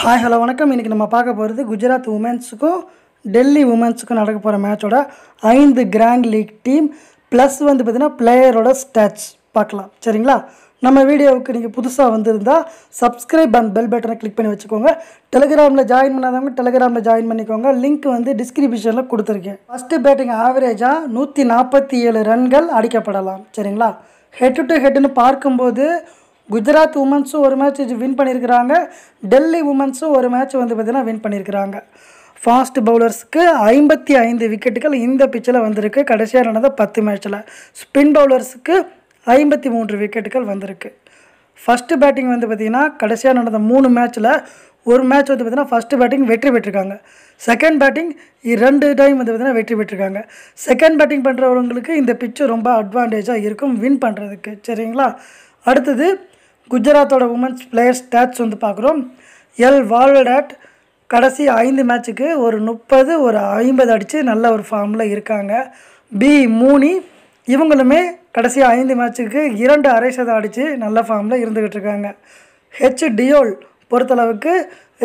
hi hello வணக்கம் இன்றைக்கி நம்ம பார்க்க போகிறது குஜராத் உமன்ஸுக்கும் டெல்லி உமன்ஸுக்கும் நடக்க போகிற மேட்சோட ஐந்து கிராண்ட் லீக் டீம் ப்ளஸ் வந்து பார்த்திங்கன்னா பிளேயரோட ஸ்டாட்ச் பார்க்கலாம் சரிங்களா நம்ம வீடியோவுக்கு நீங்கள் புதுசாக வந்திருந்தால் சப்ஸ்கிரைப் அண்ட் பெல் பட்டனை கிளிக் பண்ணி வச்சுக்கோங்க டெலிகிராமில் ஜாயின் பண்ணாதவங்க டெலிகிராமில் ஜாயின் பண்ணிக்கோங்க லிங்க் வந்து டிஸ்கிரிப்ஷனில் கொடுத்துருக்கேன் ஃபஸ்ட்டு பேட்டிங் ஆவரேஜாக நூற்றி நாற்பத்தி ஏழு ரன்கள் அடிக்கப்படலாம் சரிங்களா ஹெட் டு ஹெட்டுன்னு பார்க்கும்போது குஜராத் உமன்ஸும் ஒரு மேட்ச் வின் பண்ணியிருக்கிறாங்க டெல்லி உமன்ஸும் ஒரு மேட்ச் வந்து பார்த்திங்கன்னா வின் பண்ணியிருக்கிறாங்க ஃபாஸ்ட் பவுலர்ஸ்க்கு ஐம்பத்தி ஐந்து விக்கெட்டுகள் இந்த பிச்சில் வந்திருக்கு கடைசியாக நடந்த பத்து மேட்ச்சில் ஸ்பின் பவுலர்ஸுக்கு ஐம்பத்தி மூன்று விக்கெட்டுகள் வந்திருக்கு ஃபஸ்ட்டு பேட்டிங் வந்து பார்த்திங்கன்னா கடைசியாக நடந்த மூணு மேட்ச்சில் ஒரு மேட்ச் வந்து பார்த்திங்கன்னா ஃபஸ்ட்டு பேட்டிங் வெற்றி பெற்றிருக்காங்க செகண்ட் பேட்டிங் ரெண்டு டைம் வந்து பார்த்திங்கன்னா வெற்றி பெற்றிருக்காங்க செகண்ட் பேட்டிங் பண்ணுறவங்களுக்கு இந்த பிச்சு ரொம்ப அட்வான்டேஜாக இருக்கும் வின் பண்ணுறதுக்கு சரிங்களா அடுத்தது குஜராத்தோட உமன்ஸ் பிளேயர் ஸ்டாட்ஸ் வந்து பார்க்குறோம் எல் வால்டாட் கடைசி ஐந்து மேட்சுக்கு ஒரு முப்பது ஒரு ஐம்பது அடித்து நல்ல ஒரு ஃபார்மில் இருக்காங்க பி மூனி இவங்களுமே கடைசி ஐந்து மேட்சுக்கு இரண்டு அரை சதம் அடித்து நல்ல ஃபார்மில் இருந்துக்கிட்டு இருக்காங்க ஹெச் டியோல் பொறுத்தளவுக்கு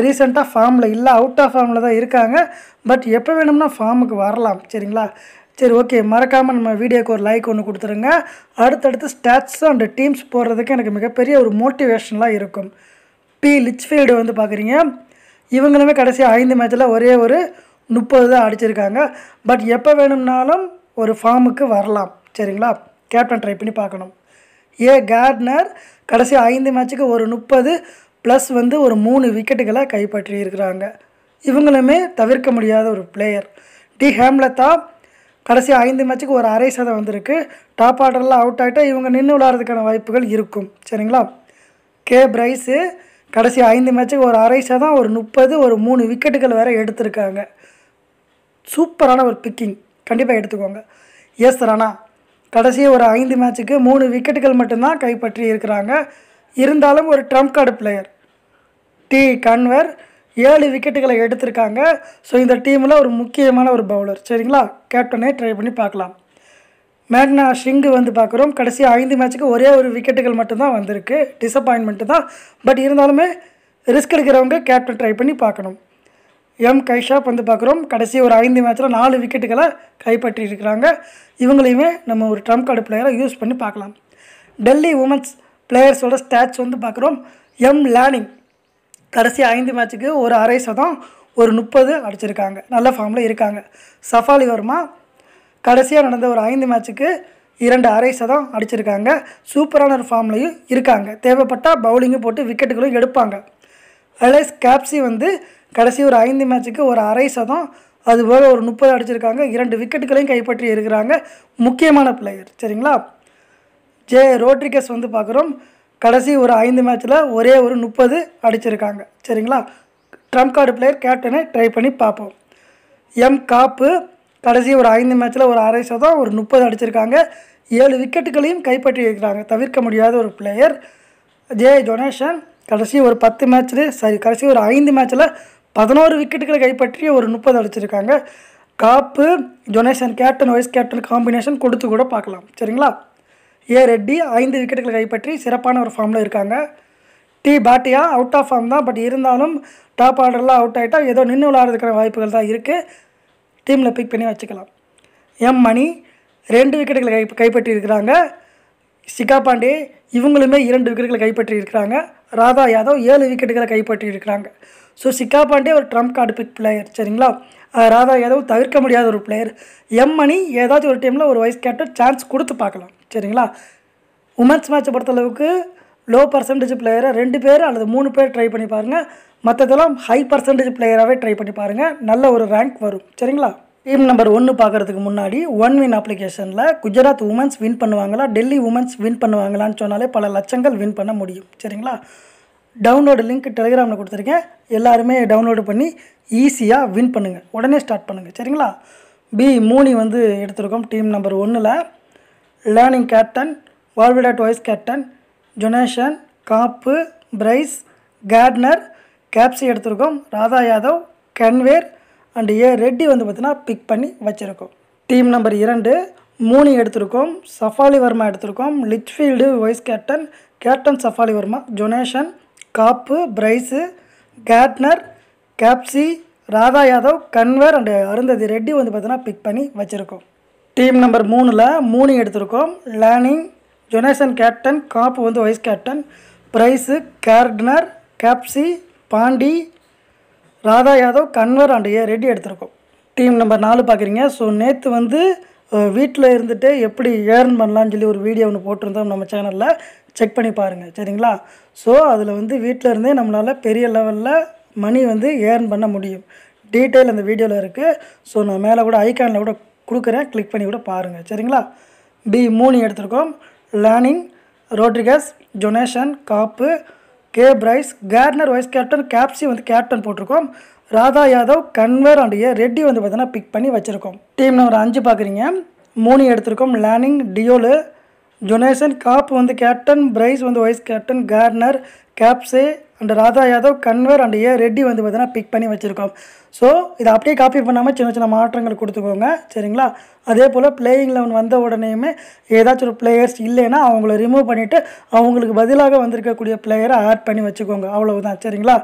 ரீசெண்டாக ஃபார்மில் இல்லை அவுட் ஆஃப் ஃபார்மில் தான் இருக்காங்க பட் எப்போ வேணும்னா ஃபார்முக்கு வரலாம் சரிங்களா சரி ஓகே மறக்காமல் நம்ம வீடியோக்கு ஒரு லைக் ஒன்று கொடுத்துருங்க அடுத்தடுத்து ஸ்டாட்ஸ் அண்ட் டீம்ஸ் போடுறதுக்கு எனக்கு மிகப்பெரிய ஒரு மோட்டிவேஷனலாக இருக்கும் பி லிச்ஃபீல்டு வந்து பார்க்குறீங்க இவங்களுமே கடைசி ஐந்து மேட்ச்சில் ஒரே ஒரு முப்பது தான் அடிச்சிருக்காங்க பட் எப்போ வேணும்னாலும் ஒரு ஃபார்முக்கு வரலாம் சரிங்களா கேப்டன் ட்ரை பண்ணி பார்க்கணும் ஏ கார்ட்னர் கடைசி ஐந்து மேட்ச்சுக்கு ஒரு முப்பது ப்ளஸ் வந்து ஒரு மூணு விக்கெட்டுகளை கைப்பற்றி இருக்கிறாங்க இவங்களுமே தவிர்க்க முடியாத ஒரு பிளேயர் டி ஹேம்லத்தா கடைசி ஐந்து மேட்சுக்கு ஒரு அரை சதம் வந்திருக்கு டாப் ஆர்டரில் அவுட் ஆகிட்டால் இவங்க நின்று விளாட்றதுக்கான வாய்ப்புகள் இருக்கும் சரிங்களா கே பிரைஸு கடைசி ஐந்து மேட்சுக்கு ஒரு அரை சதம் ஒரு முப்பது ஒரு மூணு விக்கெட்டுகள் வேறு எடுத்திருக்காங்க சூப்பரான ஒரு பிக்கிங் கண்டிப்பாக எடுத்துக்கோங்க எஸ் ராணா கடைசி ஒரு ஐந்து மேட்சுக்கு மூணு விக்கெட்டுகள் மட்டும்தான் கைப்பற்றி இருக்கிறாங்க இருந்தாலும் ஒரு trump card player T Kanwar ஏழு விக்கெட்டுகளை எடுத்திருக்காங்க ஸோ இந்த டீமில் ஒரு முக்கியமான ஒரு பவுலர் சரிங்களா கேப்டனே ட்ரை பண்ணி பார்க்கலாம் மேக்னா ஷிங்கு வந்து பார்க்குறோம் கடைசி ஐந்து மேட்ச்சுக்கு ஒரே ஒரு விக்கெட்டுகள் மட்டும்தான் வந்திருக்கு டிசப்பாயின்மெண்ட்டு தான் பட் இருந்தாலுமே ரிஸ்க் எடுக்கிறவங்க கேப்டன் ட்ரை பண்ணி பார்க்கணும் எம் கைஷாப் வந்து பார்க்குறோம் கடைசி ஒரு ஐந்து மேட்ச்சில் நாலு விக்கெட்டுகளை கைப்பற்றியிருக்கிறாங்க இவங்களையுமே நம்ம ஒரு ட்ரம்ப் கார்டு பிளேயராக யூஸ் பண்ணி பார்க்கலாம் டெல்லி உமன்ஸ் பிளேயர்ஸோட ஸ்டாட்ச் வந்து பார்க்குறோம் எம் லேனிங் கடைசி ஐந்து மேட்ச்சுக்கு ஒரு அரை சதம் ஒரு முப்பது அடிச்சிருக்காங்க நல்ல ஃபார்மில் இருக்காங்க சஃபாலி வர்மா கடைசியாக நடந்த ஒரு ஐந்து மேட்ச்சுக்கு இரண்டு அரை சதம் அடிச்சிருக்காங்க சூப்பரான ஒரு ஃபார்ம்லையும் இருக்காங்க தேவைப்பட்டால் பவுலிங்கும் போட்டு விக்கெட்டுகளும் எடுப்பாங்க அலைஸ் கேப்சி வந்து கடைசி ஒரு ஐந்து மேட்ச்சுக்கு ஒரு அரை சதம் அதுபோல் ஒரு முப்பது அடிச்சிருக்காங்க இரண்டு விக்கெட்டுகளையும் கைப்பற்றி இருக்கிறாங்க முக்கியமான பிளேயர் சரிங்களா ஜே ரோட்ரிகஸ் வந்து பார்க்குறோம் கடைசி ஒரு ஐந்து மேட்ச்சில் ஒரே ஒரு முப்பது அடிச்சிருக்காங்க சரிங்களா ட்ரம்ப் கார்டு பிளேயர் கேப்டனை ட்ரை பண்ணி பார்ப்போம் எம் காப்பு கடைசி ஒரு ஐந்து மேட்ச்சில் ஒரு அரை சதம் ஒரு முப்பது அடிச்சிருக்காங்க ஏழு விக்கெட்டுகளையும் கைப்பற்றி வைக்கிறாங்க தவிர்க்க முடியாத ஒரு பிளேயர் ஜே டொனேஷன் கடைசி ஒரு பத்து மேட்ச்சில் சாரி கடைசி ஒரு ஐந்து மேட்ச்சில் பதினோரு விக்கெட்டுகளை கைப்பற்றி ஒரு முப்பது அடிச்சிருக்காங்க Kapp Jonassen captain vice captain combination கொடுத்து கூட பார்க்கலாம் சரிங்களா ஏ ரெட்டி ஐந்து விக்கெட்டுகளை கைப்பற்றி சிறப்பான ஒரு ஃபார்மில் இருக்காங்க T Bhatia out of form தான் பட் இருந்தாலும் டாப் ஆர்டரில் அவுட் ஆகிட்டால் ஏதோ நின்று விளாட்றதுக்கிற வாய்ப்புகள் தான் இருக்குது டீமில் பிக் பண்ணி வச்சுக்கலாம் எம் மணி ரெண்டு விக்கெட்டுகளை கை கைப்பற்றி இருக்கிறாங்க சிகா பாண்டே இவங்களுமே இரண்டு விக்கெட்டுகளை கைப்பற்றி இருக்கிறாங்க ராதா யாதவ் ஏழு விக்கெட்டுகளை கைப்பற்றி இருக்கிறாங்க ஸோ சிக்கா பாண்டே ஒரு ட்ரம்ப் கார்டு பிக் பிளேயர் சரிங்களா ராதா யாதவ் தவிர்க்க முடியாத ஒரு பிளேயர் எம் மணி ஏதாச்சும் ஒரு டீமில் ஒரு வைஸ் கேப்டன் சான்ஸ் கொடுத்து பார்க்கலாம் சரிங்களா உமன்ஸ் மேட்சை பொறுத்தளவுக்கு லோ பர்சன்டேஜ் பிளேயரை ரெண்டு பேர் அல்லது மூணு பேர் ட்ரை பண்ணி பாருங்கள் மற்றதெல்லாம் ஹை பர்சன்டேஜ் பிளேயராகவே ட்ரை பண்ணி பாருங்கள் நல்ல ஒரு ரேங்க் வரும் சரிங்களா டீம் நம்பர் ஒன்று பார்க்குறதுக்கு முன்னாடி ஒன் வின் அப்ளிகேஷனில் குஜராத் உமன்ஸ் வின் பண்ணுவாங்களா டெல்லி உமன்ஸ் வின் பண்ணுவாங்களான்னு சொன்னாலே பல லட்சங்கள் வின் பண்ண முடியும் சரிங்களா டவுன்லோடு லிங்க் டெலிகிராமில் கொடுத்துருக்கேன் எல்லாருமே டவுன்லோடு பண்ணி ஈஸியாக வின் பண்ணுங்கள் உடனே ஸ்டார்ட் பண்ணுங்கள் சரிங்களா பி மூணி வந்து எடுத்திருக்கோம் டீம் நம்பர் ஒன்றில் லேர்னிங் கேப்டன் வால்விடா டாய்ஸ் captain Jonassen Kapp Bryce Gardner Capsey எடுத்திருக்கோம் ராதா யாதவ் கன்வேர் அண்டு ஏ ரெட்டி வந்து பார்த்தீங்கன்னா பிக் பண்ணி வச்சுருக்கோம் டீம் நம்பர் இரண்டு மூணு எடுத்திருக்கோம் சஃபாலி வர்மா எடுத்திருக்கோம் Litchfield vice captain captain Shafali Verma Jonassen Kapp Bryce Gardner Capsey Radha Yadav Kanwar and Arundhati Reddy வந்து பார்த்தீங்கன்னா பிக் பண்ணி வச்சுருக்கோம் டீம் நம்பர் மூணில் மூணு எடுத்திருக்கோம் லேனிங் ஜொனேசன் கேப்டன் காப்பு வந்து vice captain Bryce Gardner Capsey Pandey Radha Yadav Kanwar and A Reddy எடுத்திருக்கோம் டீம் நம்பர் நாலு பார்க்குறீங்க ஸோ நேற்று வந்து வீட்டில் இருந்துட்டு எப்படி ஏர்ன் பண்ணலான்னு சொல்லி ஒரு வீடியோ ஒன்று போட்டிருந்தோம் நம்ம சேனலில் செக் பண்ணி பாருங்கள் சரிங்களா ஸோ அதில் வந்து வீட்டில் இருந்தே நம்மளால் பெரிய லெவலில் மணி வந்து ஏர்ன் பண்ண முடியும் டீட்டெயில் அந்த வீடியோவில் இருக்குது ஸோ நான் மேலே கூட ஐக்கானில் கூட கொடுக்குறேன் கிளிக் பண்ணி கூட பாருங்கள் சரிங்களா பி மூணு எடுத்திருக்கோம் learning Rodrigues Jonassen Kapp K Bryce Gardner vice captain Capsey வந்து கேப்டன் போட்டிருக்கோம் ராதா யாதவ் கன்வர் அண்ட் ஏ ரெட்டி வந்து பார்த்தீங்கன்னா பிக் பண்ணி வச்சுருக்கோம் டீம் நம்பர் அஞ்சு பார்க்குறீங்க மூணு எடுத்திருக்கோம் லேர்னிங் டியோலு ஜொனேஷன் காப்பு வந்து கேப்டன் பிரைஸ் வந்து vice captain Gardner Capsey and Radha Yadav Kanwar and A Reddy வந்து பார்த்தீங்கன்னா பிக் பண்ணி வச்சுருக்கோம் ஸோ இதை அப்படியே காப்பி பண்ணாமல் சின்ன சின்ன மாற்றங்கள் கொடுத்துக்கோங்க சரிங்களா அதே போல் பிளேயிங் லெவன் வந்த உடனேயுமே ஏதாச்சும் ஒரு பிளேயர்ஸ் இல்லைன்னா அவங்கள ரிமூவ் பண்ணிவிட்டு அவங்களுக்கு பதிலாக வந்திருக்கக்கூடிய பிளேயரை ஆட் பண்ணி வச்சுக்கோங்க அவ்வளவுதான் சரிங்களா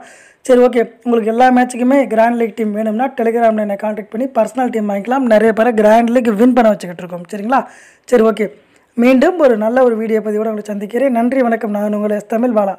சரி ஓகே உங்களுக்கு எல்லா மேட்ச்சுக்குமே கிராண்ட் லீக் டீம் வேணும்னா டெலிகிராமில் என்னை காண்டாக்ட் பண்ணி பர்சனல் டீம் வாங்கிக்கலாம் நிறைய பேரை கிராண்ட் லீக் வின் பண்ண வச்சுக்கிட்டு இருக்கோம் சரிங்களா சரி ஓகே மீண்டும் ஒரு நல்ல ஒரு வீடியோ பதிவோடு உங்களை சந்திக்கிறேன் நன்றி வணக்கம் நான் உங்களை தமிழ் பாலா